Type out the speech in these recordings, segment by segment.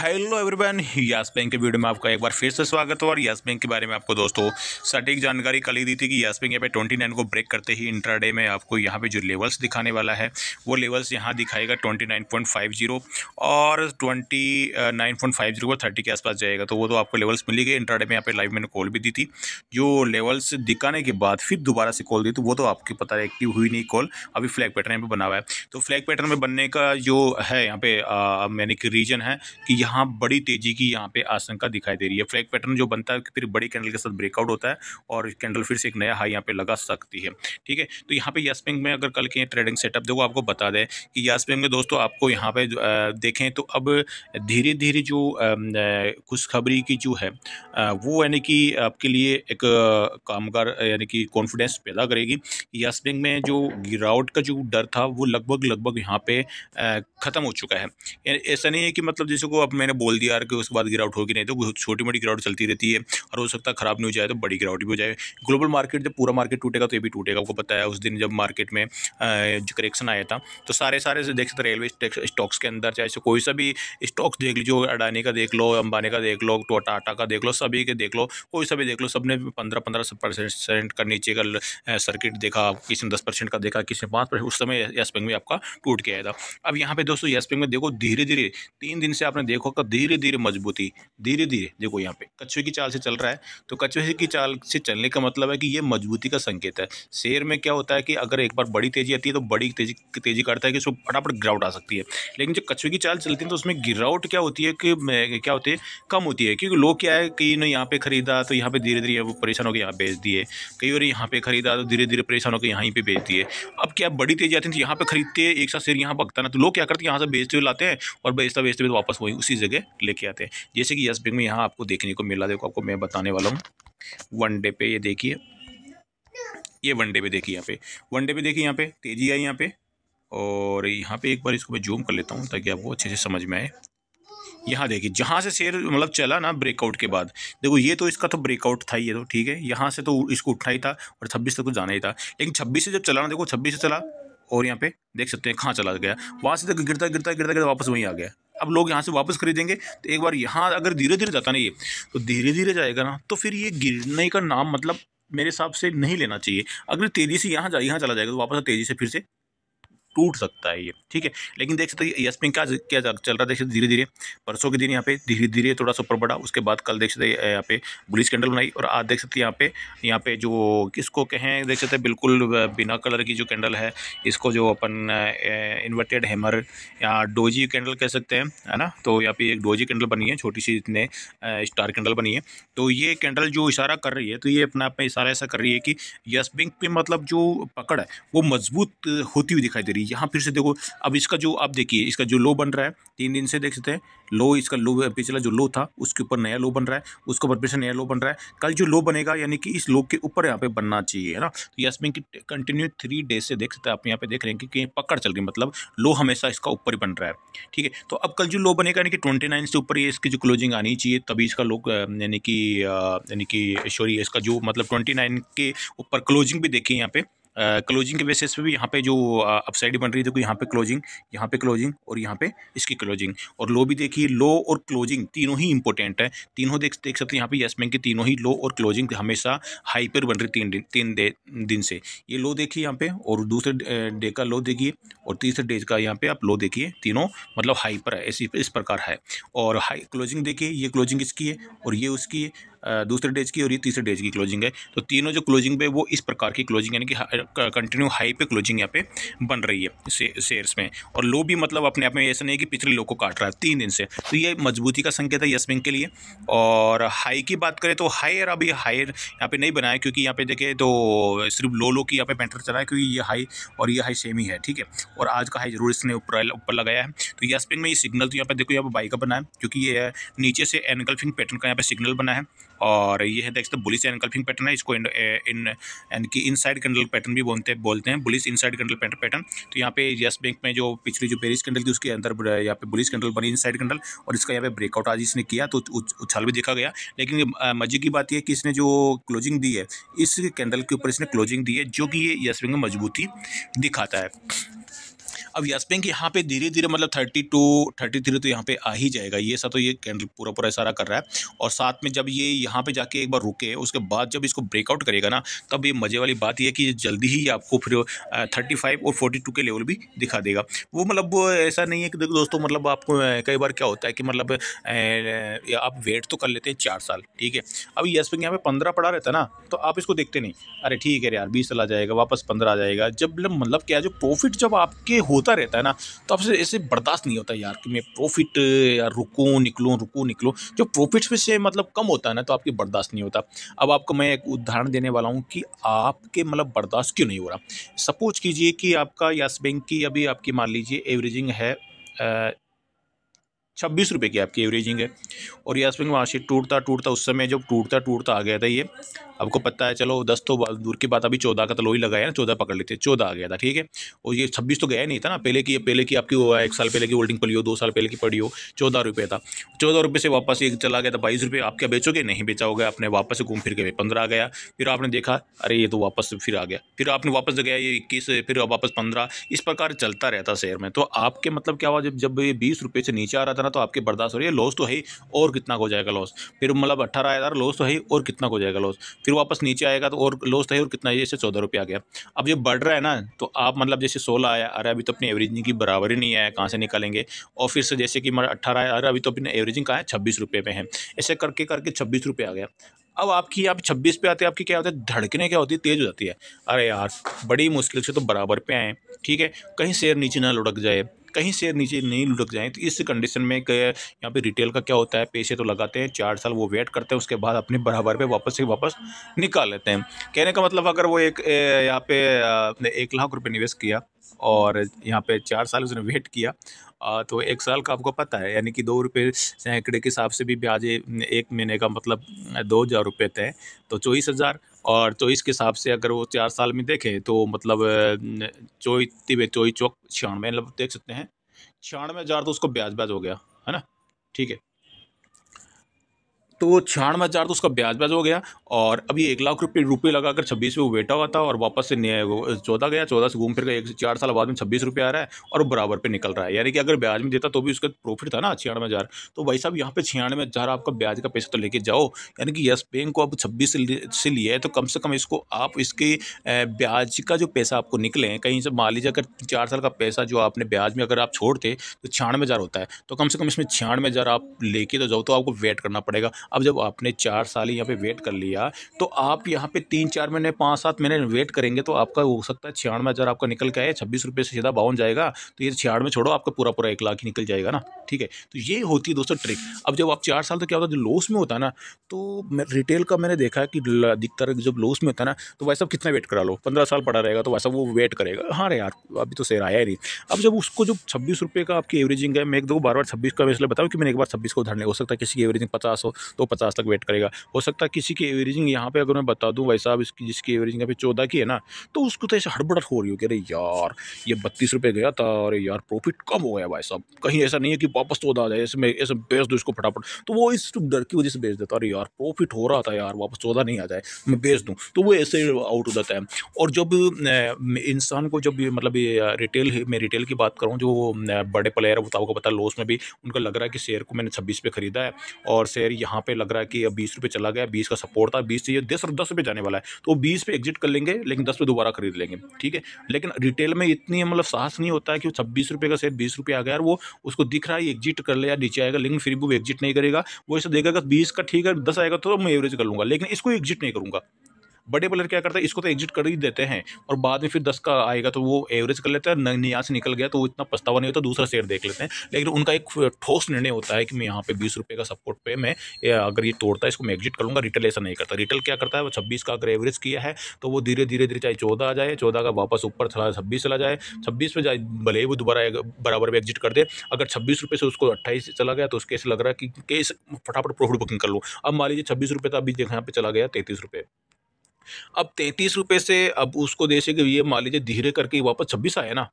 Hello everyone Yes Bank के video में आपका एक बार फिर से स्वागत है और यस बैंक के बारे में आपको दोस्तों सटीक जानकारी कल ही दी थी कि यस बैंक यहाँ पे 29 को ब्रेक करते ही इंट्राडे में आपको यहाँ पे जो लेवल्स दिखाने वाला है वो लेवल्स यहाँ दिखाएगा 29.50 और 29.50 को 30 के आसपास जाएगा तो वो तो आपको लेवल्स मिली गई इंट्राडे में यहाँ पर लाइव मैंने कॉल भी दी थी जो लेवल्स दिखाने के बाद फिर दोबारा से कॉल दी तो वो तो आपकी पता है एक्टिव हुई नहीं कॉल अभी फ्लैग पैटर्न यहाँ पर बना हुआ है तो फ्लैग पैटर्न में बनने का जो है यहाँ पे मैंने कि रीजन है कि यहाँ बड़ी तेजी की यहाँ पे आशंका दिखाई दे रही है फ्लैग पैटर्न जो बनता है फिर बड़ी कैंडल के साथ ब्रेकआउट होता है और कैंडल फिर से एक नया हाई यहाँ पे लगा सकती है ठीक है तो यहाँ पे यस बैंक में अगर कल के ट्रेडिंग सेटअप देखो आपको बता दें कि यस बैंक में दोस्तों आपको यहाँ पे देखें तो अब धीरे धीरे जो खुशखबरी की जो है वो यानी कि आपके लिए एक कामगार यानी कि कॉन्फिडेंस पैदा करेगी यस बैंक में जो गिरावट का जो डर था वो लगभग लगभग यहाँ पे ख़त्म हो चुका है ऐसा नहीं है कि मतलब जिसको आप मैंने बोल दिया यार कि उसके बाद गिरावट होगी नहीं तो छोटी मोटी गिरावट चलती रहती है और हो सकता है ख़राब नहीं हो जाए तो बड़ी गिरावट भी हो जाए ग्लोबल मार्केट जब पूरा मार्केट टूटेगा तो ये भी टूटेगा आपको पता है उस दिन जब मार्केट में करेक्शन आया था तो सारे सारे से देख सकते रेलवे स्टॉक्स के अंदर चाहे कोई सा भी स्टॉक्स देख लीजिए अडानी का देख लो अंबानी का देख लो टोटा टाटा का देख लो सभी के देख लो कोई सा भी देख लो सबने पंद्रह पंद्रह परसेंट का नीचे का सर्किट देखा किसी ने दस परसेंट का देखा किसी ने पाँच परसेंट उस समय यस बैंक में आपका टूट गया था अब यहाँ पे दोस्तों येस बैंक में देखो धीरे धीरे तीन दिन से आपने देखो लाखों का धीरे धीरे मजबूती धीरे धीरे देखो यहाँ पे कछुए की चाल से चल रहा है तो कछुए की चाल से चलने का मतलब है कि ये मजबूती का संकेत है शेर में क्या होता है कि अगर एक बार बड़ी तेजी आती है तो बड़ी तेजी तेजी करता है कि उसको फटाफट गिरावट आ सकती है लेकिन जो कछुए की चाल चलती है तो उसमें गिरावट क्या होती है कि क्या होती है कम होती है क्योंकि लोग क्या है कि इन्होंने यहाँ पे खरीदा तो यहाँ पे धीरे धीरे वो परेशान होकर यहाँ बेच दिए कई बार यहाँ पे खरीदा तो धीरे धीरे परेशान होकर यहाँ पे बेच दिए अब क्या बड़ी तेजी आती है तो यहाँ पे खरीदते एक साथ शेर यहाँ पकता ना तो लोग क्या करते हैं यहाँ से बेचते हुए लाते हैं और बेचता बेचते हुए वापस वही उसी जगह लेके आते हैं जैसे कि यस बैंक में यहाँ आपको देखने को मिला देखो आपको मैं बताने वाला हूँ वन डे पे ये देखिए ये वन डे पे देखिए यहाँ पे वन डे पे देखिए यहाँ पे तेजी आई यहाँ पे और यहाँ पे एक बार इसको मैं जूम कर लेता हूँ ताकि आपको अच्छे से समझ में आए यहाँ देखिए जहाँ से शेयर मतलब चला ना ब्रेकआउट के बाद देखो ये तो इसका तो ब्रेकआउट था ये तो ठीक है यहाँ से तो इसको उठना ही था और छब्बीस तक तो जाना ही था लेकिन छब्बीस से जब चला ना देखो छब्बीस से चला और यहाँ पे देख सकते हैं कहाँ चला गया वहाँ से तक तो गिरता गिरता गिरता गिरता वापस वहीं आ गया अब लोग यहाँ से वापस खरीदेंगे तो एक बार यहाँ अगर धीरे धीरे जाता ना ये तो धीरे धीरे जाएगा ना तो फिर ये गिरने का नाम मतलब मेरे हिसाब से नहीं लेना चाहिए अगर तेज़ी से यहाँ जा यहाँ चला जाएगा तो वापस तेज़ी से फिर से टूट सकता है ये ठीक है लेकिन देख सकते यस पिंग का क्या चल रहा है देख सकते धीरे धीरे परसों के दिन यहाँ पे धीरे धीरे थोड़ा सा ऊपर बढ़ा उसके बाद कल देख सकते यहाँ पे बुलिस कैंडल बनाई और आज देख सकते यहाँ पे यहाँ पे जो किसको कहें देख सकते बिल्कुल बिना कलर की जो कैंडल है इसको जो अपन इन्वर्टेड हैमर या डोजी कैंडल कह सकते हैं है ना तो यहाँ पे एक डोजी कैंडल बनी है छोटी सी इतने स्टार कैंडल बनी है तो ये कैंडल जो इशारा कर रही है तो ये अपने आप में इशारा ऐसा कर रही है कि यस बैंक पे मतलब जो पकड़ है वो मजबूत होती हुई दिखाई दे रही है थ्री यहाँ फिर से देखो अब इसका जो आप देखिए इसका जो लो बन रहा है तीन दिन से देख सकते हैं लो इसका लो पिछला जो लो था उसके ऊपर नया लो बन रहा है उसके ऊपर फिर से नया लो बन रहा है कल जो लो बनेगा यानी कि इस लो के ऊपर यहाँ पे बनना चाहिए है ना तो Yes Bank continue three days से देख सकते हैं आप यहाँ पे देख रहे हैं कि पकड़ चल गई मतलब लो हमेशा इसका ऊपर ही बन रहा है ठीक है तो अब कल जो लो बनेगा यानी कि ट्वेंटी नाइन से ऊपर ये इसकी जो क्लोजिंग आनी चाहिए तभी इसका लो यानी कि यानी कि सॉरी इसका जो मतलब ट्वेंटी नाइन के ऊपर क्लोजिंग भी देखिए यहाँ पे क्लोजिंग के बेसिस पे भी यहाँ पे जो अपसाइड बन रही है देखो तो यहाँ पे क्लोजिंग यहाँ पे क्लोजिंग और यहाँ पे इसकी क्लोजिंग और लो भी देखिए लो और क्लोजिंग तीनों ही इंपॉर्टेंट है तीनों देख देख सकते हैं यहाँ पे येस बैंक की तीनों ही लो और क्लोजिंग हमेशा हाई पर बन रही तीन दिन तीन दे, दिन से ये लो देखिए यहाँ पे और दूसरे डे का लो देखिए और तीसरे डे का यहाँ पे आप लो देखिए तीनों मतलब हाई पर है इसी इस प्रकार है और हाई क्लोजिंग देखिए ये क्लोजिंग इसकी है और ये उसकी है दूसरे डेज की और ये तीसरे डेज की क्लोजिंग है तो तीनों जो क्लोजिंग पे वो इस प्रकार की क्लोजिंग यानी कि कंटिन्यू हाई पे क्लोजिंग यहाँ पे बन रही है शेयर्स में और लो भी मतलब अपने आप में ऐसा नहीं है कि पिछले लो को काट रहा है तीन दिन से तो ये मजबूती का संकेत है यस बैंक के लिए और हाई की बात करें तो हायर अभी हायर यहाँ पे नहीं बनाया क्योंकि यहाँ पे देखे तो सिर्फ लो लो की यहाँ पे पेंटर चला है क्योंकि ये हाई और ये हाई सेम ही है ठीक है और आज का हाई जरूर इसने ऊपर ऊपर लगाया है तो यस बैंक में ये सिग्नल तो यहाँ पे देखो यहाँ पर बाइक का बना है क्योंकि ये नीचे से एनगल्फिंग पैटर्न का यहाँ पर सिग्नल बना है और ये है देखते बुलिस एनकल्फिंग पैटर्न है इसको इन इन इनकी इन साइड कैंडल पैटर्न भी बोलते हैं बोलते हैं bullish inside candle pattern तो यहाँ पे येस बैंक में जो पिछली जो पेरिस कैंडल थी उसके अंदर यहाँ पे बुलिस कैंडल बनी इन साइड कैंडल और इसका यहाँ पे ब्रेकआउट आज इसने किया तो उछाल भी देखा गया लेकिन मजे की बात यह कि इसने जो क्लोजिंग दी है इस कैंडल के ऊपर इसने क्लोजिंग दी है जो कि ये यस बैंक में मजबूती दिखाता है अब यस बैंक यहाँ पे धीरे धीरे मतलब थर्टी टू थर्टी थ्री तो यहाँ पे आ ही जाएगा ये सा तो ये कैंडल पूरा पूरा इशारा कर रहा है और साथ में जब ये यहाँ पे जाके एक बार रुके उसके बाद जब इसको ब्रेकआउट करेगा ना तब ये मज़े वाली बात यह कि जल्दी ही आपको फिर थर्टी फाइव और फोर्टी टू के लेवल भी दिखा देगा वो मतलब ऐसा नहीं है कि देखो दोस्तों मतलब आपको कई बार क्या होता है कि मतलब आप वेट तो कर लेते हैं चार साल ठीक है अब यस बैंक यहाँ पे पंद्रह पड़ा रहता ना तो आप इसको देखते नहीं अरे ठीक है यार बीस चला जाएगा वापस पंद्रह आ जाएगा जब मतलब क्या जो प्रॉफिट जब आपके होता घूमता रहता है ना तो आपसे ऐसे बर्दाश्त नहीं होता यार कि मैं प्रॉफिट यार रुकूँ निकलूँ रुकूँ निकलूँ जो प्रॉफिट से मतलब कम होता है ना तो आपकी बर्दाश्त नहीं होता अब आपको मैं एक उदाहरण देने वाला हूँ कि आपके मतलब बर्दाश्त क्यों नहीं हो रहा सपोज कीजिए कि आपका यस बैंक की अभी आपकी मान लीजिए एवरेजिंग है छब्बीस रुपये की आपकी एवरेजिंग है और ये आसपिंग वहाँ से टूटता टूटता उस समय जब टूटता टूटता आ गया था ये आपको पता है चलो दस तो दूर की बात अभी चौदह का तो लोही लगाया ना चौदह पकड़ लेते चौदह आ गया था ठीक है और ये छब्बीस तो गया नहीं था ना पहले की पहले की आपकी वो एक साल पहले की होल्डिंग पड़ी हो दो साल पहले की पड़ी हो चौदह रुपये था चौदह रुपये से वापस एक चला गया था बाईस रुपये आप क्या बेचोगे नहीं बेचा होगा आपने वापस घूम फिर के पंद्रह आ गया फिर आपने देखा अरे ये तो वापस फिर आ गया फिर आपने वापस गया ये इक्कीस फिर वापस पंद्रह इस प्रकार चलता रहता शेयर में तो आपके मतलब क्या हुआ जब जब ये बीस रुपये से नीचे आ रहा था अठारह तो आपकी बर्दाश्त हो रही है लॉस तो है ही और कितना हो जाएगा लॉस फिर मतलब अठारह हज़ार लॉस तो है ही और कितना हो जाएगा लॉस फिर वापस नीचे आएगा तो और लॉस तो है और कितना जैसे चौदह रुपये आ गया अब जब बढ़ रहा है ना तो आप मतलब जैसे सोलह आया अरे अभी तो अपनी एवरेजिंग की बराबर ही नहीं आया कहाँ से निकालेंगे और फिर से जैसे कि मतलब अठारह आया अरे अभी तो अपनी एवरेजिंग कहाँ है छब्बीस रुपये पे है ऐसे करके करके छब्बीस रुपये आ गया अब आपकी आप छब्बीस पे आते आपकी क्या होता है धड़कने क्या होती है तेज़ हो जाती है अरे यार बड़ी मुश्किल से तो बराबर पे आए ठीक है कहीं शेयर नीचे ना लुढ़क जाए कहीं शेयर नीचे नहीं लुढ़क जाएँ तो इस कंडीशन में यहाँ पे रिटेल का क्या होता है पैसे तो लगाते हैं चार साल वो वेट करते हैं उसके बाद अपने बराबर पे वापस से वापस निकाल लेते हैं कहने का मतलब अगर वो एक यहाँ पे अपने एक लाख रुपये निवेश किया और यहाँ पे चार साल उसने वेट किया तो एक साल का आपको पता है यानी कि दो रुपये सैकड़े के हिसाब से भी ब्याज एक महीने का मतलब दो हज़ार रुपये तय तो चौबीस हज़ार और तो इसके हिसाब से अगर वो चार साल में देखें तो मतलब चोई तिबे चोई चौक छियानवे मतलब देख सकते हैं छियानवे हज़ार तो उसको ब्याज ब्याज हो गया है ना ठीक है तो छियानवे हज़ार तो उसका ब्याज ब्याज हो गया और अभी एक लाख रुपये रुपये लगाकर छब्बीस में वो बैठा हुआ था और वापस से चौदह गया चौदह से घूम फिर एक चार साल बाद में छब्बीस रुपये आ रहा है और बराबर पे निकल रहा है यानी कि अगर ब्याज में देता तो भी उसका प्रॉफिट था ना छियानवे हज़ार तो भाई साहब यहाँ पर छियानवे हज़ार आपका ब्याज का पैसा तो लेके जाओ यानी कि येस बैंक को आप छब्बीस से लिया है तो कम से कम इसको आप इसके ब्याज का जो पैसा आपको निकले कहीं से मान लीजिए अगर चार साल का पैसा जो आपने ब्याज में अगर आप छोड़ते तो छियानवे होता है तो कम से कम इसमें छियानवे आप लेके तो जाओ तो आपको वेट करना पड़ेगा अब जब आपने चार साल यहाँ पे वेट कर लिया तो आप यहाँ पे तीन चार महीने पाँच सात महीने वेट करेंगे तो आपका हो सकता है छियानवे हज़ार आपका निकल के आए छब्बीस रुपये से सीधा बावन जाएगा तो ये छियानवे छोड़ो आपका पूरा पूरा एक लाख ही निकल जाएगा ना ठीक है तो ये होती है दोस्तों ट्रिक अब जब आप चार साल तो क्या होता है जो लॉस में होता है ना तो रिटेल का मैंने देखा है कि अधिकतर जब लॉस में होता है ना तो वैसा कितना वेट करा लो पंद्रह साल पड़ा रहेगा तो वैसा वो वेट करेगा हाँ यार अभी तो शेयर आया ही नहीं अब जब उसको जो छब्बीस रुपये का आपकी एवरेजिंग है मैं एक दो बार बार छब्बीस का मैं इसलिए बताऊँ कि मैंने एक बार छब्बीस को उधार नहीं हो सकता किसी की एवरेजिंग पचास हो तो पचास तक वेट करेगा हो सकता है किसी की एवरेजिंग यहाँ पे अगर मैं बता दूँ भाई साहब इसकी जिसकी एवरेजिंग अभी चौदह की है ना तो उसको तो ऐसे हड़बड़ हो रही हो कि अरे यार ये बत्तीस रुपये गया था अरे यार प्रॉफिट कम हो गया भाई साहब कहीं ऐसा नहीं है कि वापस चौदह आ जाए ऐसे मैं ऐसे बेच दूँ इसको फटाफट तो वो इस डर की वजह से बेच देता अरे यार प्रॉफिट हो रहा था यार वापस चौदह नहीं आ जाए मैं बेच दूँ तो वो ऐसे आउट हो जाता है और जब इंसान को जब मतलब रिटेल मैं रिटेल की बात करूँ जो बड़े प्लेयर है वो तो आपको पता लॉस में भी उनका लग रहा है कि शेयर को मैंने छब्बीस पे ख़रीदा है और शेयर यहाँ पे लग रहा है कि अब बीस रुपये चला गया बीस का सपोर्ट था बीस चाहिए दस दस रुपये जाने वाला है तो बीस पे एग्जिट कर लेंगे लेकिन दस पे दोबारा खरीद लेंगे ठीक है लेकिन रिटेल में इतनी मतलब साहस नहीं होता है कि छब्बीस रुपये का शेयर बीस रुपये आ गया वो उसको दिख रहा है एग्जिट कर ले नीचे आएगा लेकिन फिर भी वो एग्जिट नहीं करेगा वो इसे देखेगा बीस का ठीक है दस आएगा तो मैं एवरेज कर लूँगा लेकिन इसको एग्जिट नहीं करूँगा बड़े बॉलर क्या करता है इसको तो एग्जिट कर ही देते हैं और बाद में फिर दस का आएगा तो वो एवरेज कर लेता है यहाँ से निकल गया तो वो इतना पछतावा नहीं होता दूसरा शेयर देख लेते हैं लेकिन उनका एक ठोस निर्णय होता है कि मैं यहाँ पे बीस रुपये का सपोर्ट पे मैं अगर ये तोड़ता है इसको मैं एग्जिट करूँगा रिटेल ऐसा नहीं करता रिटेल क्या करता है वो छब्बीस का अगर एवरेज किया है तो वो धीरे धीरे धीरे चाहे चौदह आ जाए चौदह का वापस ऊपर चला छब्बीस चला जाए छब्बीस में जाए भले ही वो दोबारा बराबर में एग्जिट कर दे अगर छब्बीस रुपये से उसको अट्ठाईस चला गया तो उसके ऐसे लग रहा है कि केस फटाफट प्रॉफिट बुकिंग कर लो अब मान लीजिए छब्बीस रुपये था अभी देखा यहाँ पे चला गया तैंतीस रुपये अब तैंतीस रुपये से अब उसको दे सके ये मान लीजिए धीरे करके वापस छब्बीस आया ना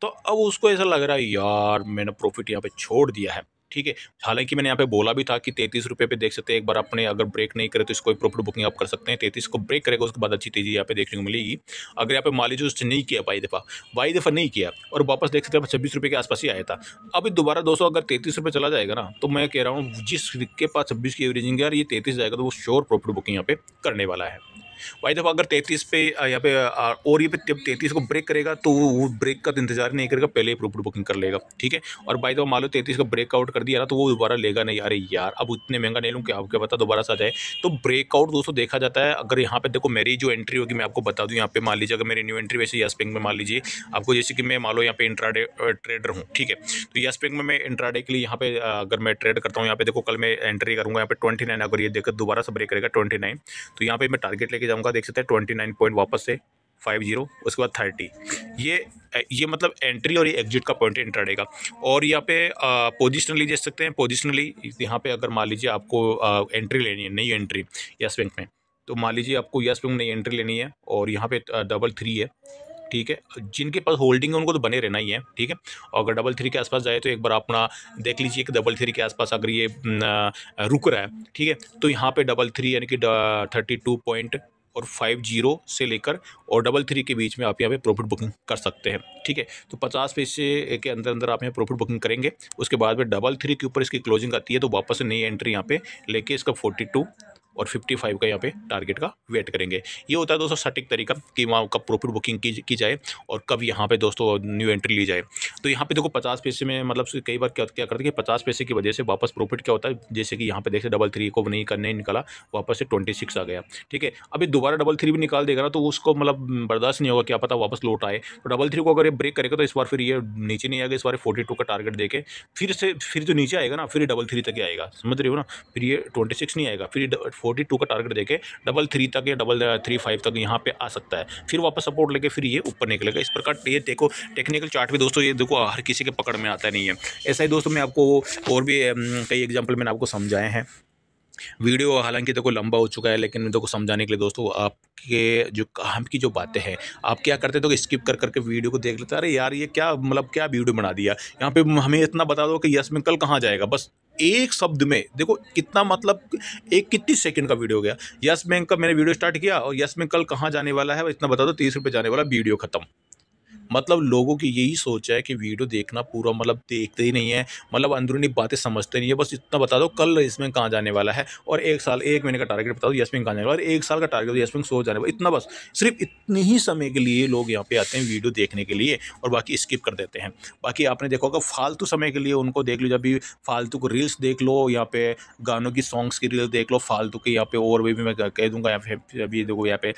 तो अब उसको ऐसा लग रहा है यार मैंने प्रॉफिट यहाँ पे छोड़ दिया है ठीक है हालांकि मैंने यहाँ पे बोला भी था कि तैंतीस रुपये पे देख सकते हैं एक बार अपने अगर ब्रेक नहीं करे तो इसको प्रॉफिट बुकिंग आप कर सकते हैं तैंतीस को ब्रेक करेगा उसके बाद अच्छी तेजी यहाँ पे देखने को मिलेगी अगर यहाँ पे मान लीजिए उसने नहीं किया बाई दफ़ा बाई दफ़ा नहीं किया और वापस देख सकते हैं छब्बीस रुपये के आसपास ही आया था अभी दोबारा दोस्तों अगर तैंतीस रुपये चला जाएगा ना तो मैं कह रहा हूँ जिस के पास छब्बीस की एवरेजिंग यार ये तैंतीस जाएगा तो वो श्योर प्रॉफिट बुकिंग यहाँ पे करने वाला है भाई दफ़ा अगर तैंतीस पे यहाँ पे और ये पे जब तैंतीस को ब्रेक करेगा तो वो ब्रेक का तो इंतजार नहीं करेगा पहले अप्रूव्ड बुकिंग कर लेगा ठीक है और भाई दफ़ा मान लो तैंतीस का ब्रेकआउट कर दिया ना तो वो दोबारा लेगा नहीं अरे यार अब इतने महंगा नहीं लूँ कि आपके पता दोबारा सा जाए तो ब्रेकआउट दोस्तों देखा जाता है अगर यहाँ पर देखो मेरी जो एंट्री होगी मैं आपको बता दूँ यहाँ पे मान लीजिए अगर मेरी न्यू एंट्री वैसे यस बैंक में मान लीजिए आपको जैसे कि मैं मान लो यहाँ पे इंट्राडे ट्रेडर हूँ ठीक है तो यस बैंक में मैं इंट्रा के लिए यहाँ पे अगर मैं ट्रेड करता हूँ यहाँ पे देखो कल मैं एंट्री करूँगा यहाँ पे ट्वेंटी नाइन अगर ये देखकर दोबारा से ब्रेक करेगा ट्वेंटी नाइन तो यहाँ पर मैं टारगेट लेके लेके जाऊंगा देख सकते हैं ट्वेंटी नाइन पॉइंट वापस से फाइव जीरो उसके बाद थर्टी ये ये मतलब एंट्री और ये एग्जिट का पॉइंट इंटर का और यहाँ पे पोजिशनली देख सकते हैं पोजिशनली यहाँ पे अगर मान लीजिए आपको आ, एंट्री लेनी है नई एंट्री यस बैंक में तो मान लीजिए आपको यस बैंक नई एंट्री लेनी है और यहाँ पे डबल थ्री है ठीक है जिनके पास होल्डिंग है उनको तो बने रहना ही है ठीक है और अगर डबल थ्री के आसपास जाए तो एक बार अपना देख लीजिए कि डबल थ्री के आसपास अगर ये रुक रहा है ठीक है तो यहाँ पे डबल थ्री यानी कि थर्टी टू पॉइंट और फाइव जीरो से लेकर और डबल थ्री के बीच में आप यहाँ पे प्रॉफिट बुकिंग कर सकते हैं ठीक है तो पचास पैसे के अंदर अंदर आप यहाँ प्रॉफिट बुकिंग करेंगे उसके बाद में डबल थ्री के ऊपर इसकी क्लोजिंग आती है तो वापस नई एंट्री यहाँ पे लेके इसका फोर्टी टू और 55 का यहाँ पे टारगेट का वेट करेंगे ये होता है दोस्तों सटीक तरीका कि वहाँ कब प्रॉफिट बुकिंग की, की जाए और कब यहाँ पे दोस्तों न्यू एंट्री ली जाए तो यहाँ पे देखो पचास पैसे में मतलब कई बार क्या क्या करते हैं कि पचास पैसे की वजह से वापस प्रॉफिट क्या होता है जैसे कि यहाँ पे देखते डबल थ्री को नहीं करने निकाला वापस से ट्वेंटी आ गया ठीक है अभी दोबारा डबल थ्री भी निकाल देगा ना तो उसको मतलब बर्दाश्त नहीं होगा क्या पता वापस लौट आए तो डबल थ्री को अगर ये ब्रेक करेगा तो इस बार फिर ये नीचे नहीं आएगा इस बार फोर्टी का टारगेट देखे फिर से फिर जो नीचे आएगा ना फिर डबल थ्री तक आएगा समझ रहे हो ना फिर ये ट्वेंटी नहीं आएगा फिर फोर्टी टू का टारगेट देके डबल थ्री तक या डबल थ्री फाइव तक यहाँ पे आ सकता है फिर वापस सपोर्ट लेके फिर ये ऊपर निकलेगा इस प्रकार ये देखो टेक्निकल चार्ट भी दोस्तों ये देखो हर किसी के पकड़ में आता नहीं है ऐसा ही दोस्तों मैं आपको और भी um, कई एग्जाम्पल मैंने आपको समझाए हैं वीडियो हालांकि देखो लंबा हो चुका है लेकिन देखो समझाने के लिए दोस्तों आपके जो काम की जो बातें हैं आप क्या करते तो स्किप कर करके वीडियो को देख लेते अरे यार ये क्या मतलब क्या वीडियो बना दिया यहाँ पे हमें इतना बता दो कि यस में कल कहाँ जाएगा बस एक शब्द में देखो कितना मतलब एक कितनी सेकंड का वीडियो हो गया यस बैंक का मैंने वीडियो स्टार्ट किया और यस बैंक कल कहाँ जाने वाला है इतना बता दो तीस रुपये जाने वाला वीडियो खत्म मतलब लोगों की यही सोच है कि वीडियो देखना पूरा मतलब देखते ही नहीं है मतलब अंदरूनी बातें समझते नहीं है बस इतना बता दो कल इसमें कहाँ जाने वाला है और एक साल एक महीने का टारगेट बता दो यशमिंग कहाँ जाने वाला और एक साल का टारगेट यशमिंग सो जाने वाला इतना बस सिर्फ इतने ही समय के लिए लोग यहाँ पे आते हैं वीडियो देखने के लिए और बाकी स्किप कर देते हैं बाकी आपने देखा होगा फालतू समय के लिए उनको देख लो जब भी फालतू को रील्स देख लो यहाँ पे गानों की सॉन्ग्स की रील देख लो फालतू के यहाँ पे और भी मैं कह दूंगा यहाँ पे अभी देखो यहाँ पे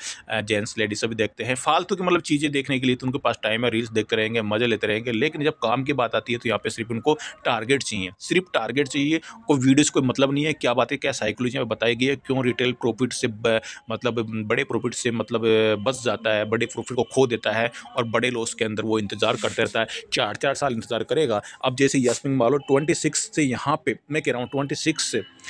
जेंट्स लेडीज सभी देखते हैं फालतू की मतलब चीज़ें देखने के लिए तो उनके पास टाइम टाइम है रील्स देखते रहेंगे मजे लेते रहेंगे लेकिन जब काम की बात आती है तो यहाँ पे सिर्फ उनको टारगेट चाहिए सिर्फ टारगेट चाहिए कोई वीडियोज़ कोई मतलब नहीं है क्या बात है क्या साइकोलॉजी में बताई गई है क्यों रिटेल मतलब प्रॉफिट से मतलब बड़े प्रॉफिट से मतलब बच जाता है बड़े प्रॉफिट को खो देता है और बड़े लॉस के अंदर वो इंतजार करते रहता है चार चार साल इंतजार करेगा अब जैसे यशमिंग मान लो ट्वेंटी से यहाँ पे मैं कह रहा हूँ ट्वेंटी से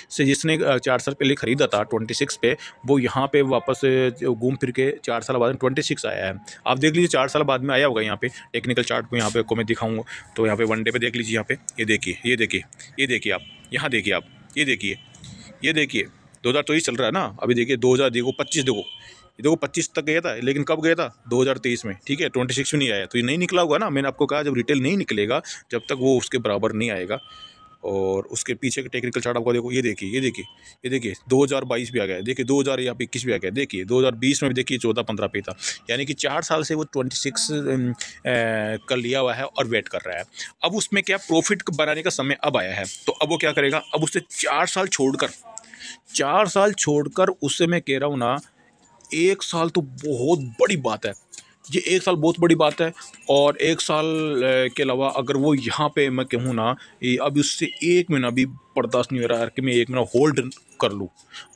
से जिसने चार साल पहले ख़रीदा था ट्वेंटी सिक्स पे वो यहाँ पे वापस घूम फिर के चार साल बाद में ट्वेंटी सिक्स आया है आप देख लीजिए चार साल बाद में आया होगा यहाँ पे टेक्निकल चार्ट को यहाँ पे को मैं दिखाऊंगा तो यहाँ पे वनडे पे देख लीजिए यहाँ पे ये देखिए ये देखिए ये देखिए आप यहाँ देखिए आप ये देखिए ये देखिए दो हज़ार चल रहा है ना अभी देखिए दो हज़ार देखो पच्चीस देखो देखो पच्चीस तक गया था लेकिन कब गया था दो में ठीक है ट्वेंटी में नहीं आया तो ये नहीं निकला होगा ना मैंने आपको कहा जब रिटेल नहीं निकलेगा जब तक वो उसके बराबर नहीं आएगा और उसके पीछे का टेक्निकल चार्ट आपको देखो ये देखिए ये देखिए ये देखिए 2022 भी आ गया है देखिए 2000 या इक्कीस भी आ गया देखिए 2020 में भी देखिए चौदह पंद्रह पे था यानी कि चार साल से वो 26 कर लिया हुआ है और वेट कर रहा है अब उसमें क्या प्रॉफिट बनाने का समय अब आया है तो अब वो क्या करेगा अब उससे चार साल छोड़कर चार साल छोड़कर उससे मैं कह रहा हूँ ना एक साल तो बहुत बड़ी बात है ये एक साल बहुत बड़ी बात है और एक साल के अलावा अगर वो यहाँ पे मैं कहूँ ना अभी उससे एक महीना भी बर्दाश्त नहीं हो रहा है कि मैं एक महीना होल्ड कर लूँ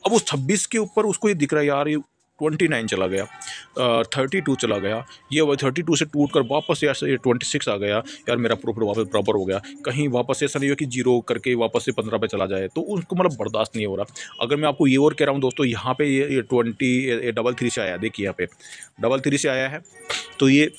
अब उस छब्बीस के ऊपर उसको ये दिख रहा है यार ये ट्वेंटी नाइन चला गया थर्टी टू चला गया ये वो थर्टी टू से टूट कर वापस यार से ट्वेंटी सिक्स आ गया यार मेरा प्रॉफिट वापस प्रॉपर हो गया कहीं वापस ऐसा नहीं हो कि जीरो करके वापस से पंद्रह पे चला जाए तो उसको मतलब बर्दाश्त नहीं हो रहा अगर मैं आपको ये और कह रहा हूँ दोस्तों यहाँ पे ये ट्वेंटी डबल थ्री से आया देखिए यहाँ पे डबल थ्री से आया है तो ये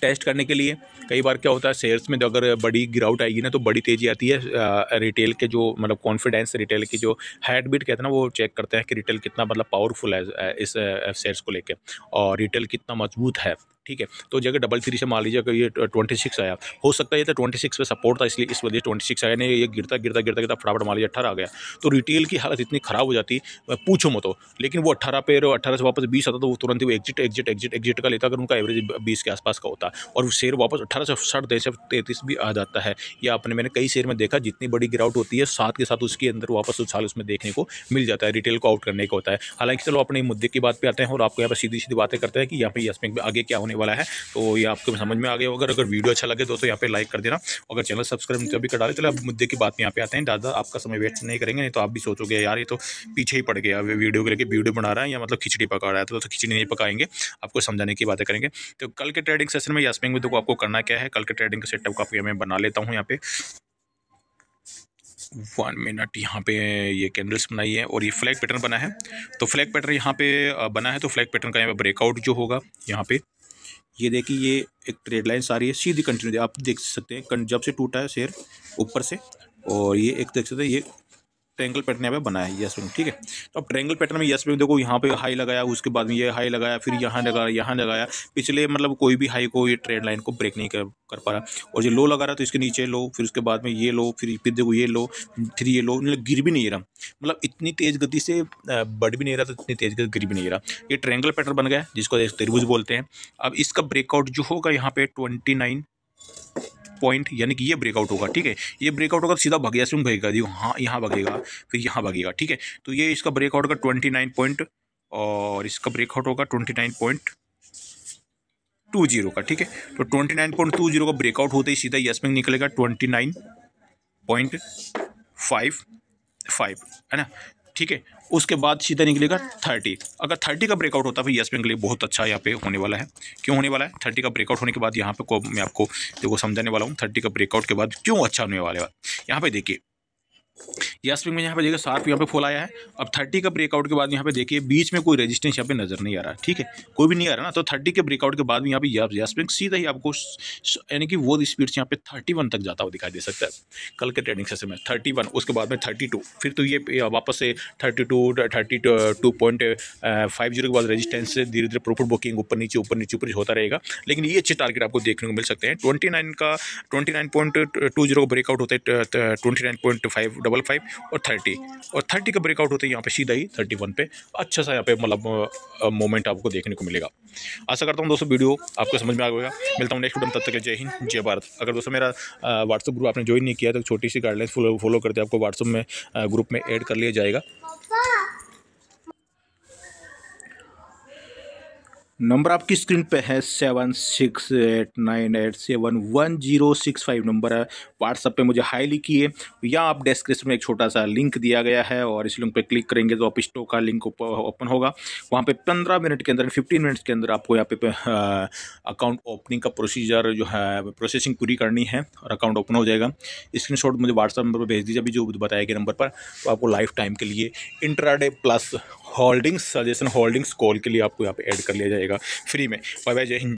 टेस्ट करने के लिए कई बार क्या होता है शेयर्स में अगर बड़ी गिरावट आएगी ना तो बड़ी तेज़ी आती है रिटेल के जो मतलब कॉन्फिडेंस रिटेल की जो हैड बीट कहते हैं ना वो चेक करते हैं कि रिटेल कितना मतलब पावरफुल है इस शेयर्स को लेकर और रिटेल कितना मजबूत है ठीक है तो जगह डबल थ्री से मान लीजिए अगर ये ट्वेंटी सिक्स आया हो सकता है ये तो ट्वेंटी सिक्स पर सपोर्ट था इसलिए इस वजह ट्वेंटी सिक्स आया नहीं ये गिरता गिरता गिरता गिरता फटाफट मान लीजिए अट्ठारह आ गया तो रिटेल की हालत इतनी ख़राब हो जाती पूछो मत हो लेकिन वो अट्ठारह पे अट्ठारह से वापस बीस आता तो वो तुरंत वो एग्जिट एग्जिट एग्जिट एग्जिट का लेता अगर उनका एवरेज बीस के आसपास का होता और शेयर वापस अट्ठारह से साठ दस तैंतीस भी आ जाता है या आपने मैंने कई शेयर में देखा जितनी बड़ी गिरावट होती है साथ के साथ उसके अंदर वापस उछाल उसमें देखने को मिल जाता है रिटेल को आउट करने का होता है हालांकि चलो अपने मुद्दे की बात पर आते हैं और आपको यहाँ पर सीधी सीधी बातें करते हैं कि यहाँ पर यस बैंक आगे क्या होने होने वाला है तो ये आपको समझ में आ गया होगा अगर वीडियो अच्छा लगे तो दोस्तों यहाँ पे लाइक कर देना अगर चैनल सब्सक्राइब तभी कर डाले चलो तो अब मुद्दे की बात यहाँ पे आते हैं दादा आपका समय वेस्ट नहीं करेंगे नहीं तो आप भी सोचोगे यार ये तो पीछे ही पड़ गया वीडियो को लेकर वीडियो बना रहा है या मतलब खिचड़ी पका रहा है तो खिचड़ी नहीं पकाएंगे आपको समझाने की बातें करेंगे तो कल के ट्रेडिंग सेशन में यासमिंग में देखो आपको करना क्या है कल के ट्रेडिंग सेटअप का मैं बना लेता हूँ यहाँ पे वन मिनट यहाँ पे ये कैंडल्स बनाई है और ये फ्लैग पैटर्न बना है तो फ्लैग पैटर्न यहाँ पे बना है तो फ्लैग पैटर्न का यहाँ पे ब्रेकआउट जो होगा यहाँ पे ये देखिए ये एक ट्रेड लाइन सारी है सीधी कंटिन्यू आप देख सकते हैं जब से टूटा है शेयर ऊपर से और ये एक देख सकते हैं ये ट्रेंगल पैटर्न यहाँ पे बनाया है यस विंग ठीक है तो अब ट्रेंगल पैटर्न में यस विंग देखो यहाँ पे हाई लगाया उसके बाद में ये हाई लगाया फिर यहाँ लगाया यहाँ लगाया पिछले मतलब कोई भी हाई को ये ट्रेंड लाइन को ब्रेक नहीं कर कर पा रहा और जो लो लगा रहा तो इसके नीचे लो फिर उसके बाद में ये लो फिर फिर देखो ये लो फिर ये लो मतलब गिर भी नहीं रहा मतलब इतनी तेज़ गति से बढ़ भी नहीं रहा तो इतनी तेज़ गति गिर भी नहीं रहा ये ट्रेंगल पैटर्न बन गया जिसको त्रिभुज बोलते हैं अब इसका ब्रेकआउट जो होगा यहाँ पे ट्वेंटी पॉइंट यानी कि ये ब्रेकआउट होगा ठीक है ये ब्रेकआउट होगा तो सीधा भगेगा से भगेगा देखो हाँ यहाँ भगेगा फिर यहाँ भगेगा ठीक है तो ये इसका ब्रेकआउट का ट्वेंटी नाइन पॉइंट और इसका ब्रेकआउट होगा twenty nine point two zero का ठीक है तो twenty nine point two zero का ब्रेकआउट होते ही सीधा यस बैंक निकलेगा twenty nine point five five है ना ठीक है उसके बाद सीधा निकलेगा हाँ। थर्टी अगर थर्टी का ब्रेकआउट होता है तो यस बैंक के लिए बहुत अच्छा यहाँ पे होने वाला है क्यों होने वाला है थर्टी का ब्रेकआउट होने के बाद यहाँ पे को मैं आपको देखो समझाने वाला हूँ थर्टी का ब्रेकआउट के बाद क्यों अच्छा होने वाला है यहाँ पे देखिए यस में यहाँ पे देखिए शार्प यहाँ पे फुल आया है अब थर्टी का ब्रेकआउट के बाद यहाँ पे देखिए बीच में कोई रेजिस्टेंस यहाँ पे नजर नहीं आ रहा ठीक है कोई भी नहीं आ रहा ना तो थर्टी के ब्रेकआउट के बाद भी यहाँ पे यस यस स्प्रिंग सीधा ही आपको यानी कि वो स्पीड से यहाँ पे थर्टी वन तक जाता हुआ दिखाई दे सकता है कल के ट्रेडिंग से समय थर्टी वन उसके बाद में थर्टी टू फिर तो ये वापस से thirty two thirty two point five zero के बाद रजिस्टेंस से धीरे धीरे प्रॉफिट बुकिंग ऊपर नीचे ऊपर नीचे ऊपर होता रहेगा लेकिन ये अच्छे टारगेट आपको देखने को मिल सकते हैं ट्वेंटी नाइन का twenty nine point two zero breakout होता है twenty nine point five double five और थर्टी और थर्टी का ब्रेकआउट होता है यहाँ पे सीधा ही थर्टी वन पे अच्छा सा यहाँ पे मतलब मोमेंट आपको देखने को मिलेगा आशा करता हूँ दोस्तों वीडियो आपको समझ में आ गया मिलता हूँ नेक्स्ट वीडियो तब तक जय हिंद जय भारत अगर दोस्तों मेरा व्हाट्सअप ग्रुप आपने ज्वाइन नहीं किया तो छोटी सी गाइडलाइंस फॉलो करते आपको व्हाट्सअप में ग्रुप में एड कर लिया जाएगा नंबर आपकी स्क्रीन पे है seven six eight nine eight seven one zero six five number है व्हाट्सअप पे मुझे हाई लिखिए या आप डिस्क्रिप्शन में एक छोटा सा लिंक दिया गया है और इस लिंक पे क्लिक करेंगे तो आप स्टोक का लिंक ओपन होगा वहाँ पे पंद्रह मिनट के अंदर फिफ्टीन मिनट्स के अंदर आपको यहाँ पे अकाउंट ओपनिंग का प्रोसीजर जो है प्रोसेसिंग पूरी करनी है और अकाउंट ओपन हो जाएगा स्क्रीन मुझे व्हाट्सअप नंबर पर भेज दीजिए अभी जो बताया गया नंबर पर तो आपको लाइफ टाइम के लिए intraday plus holdings suggestion holdings call के लिए आपको यहाँ पे ऐड कर लिया जाएगा फ्री में बाय बाय जय हिंद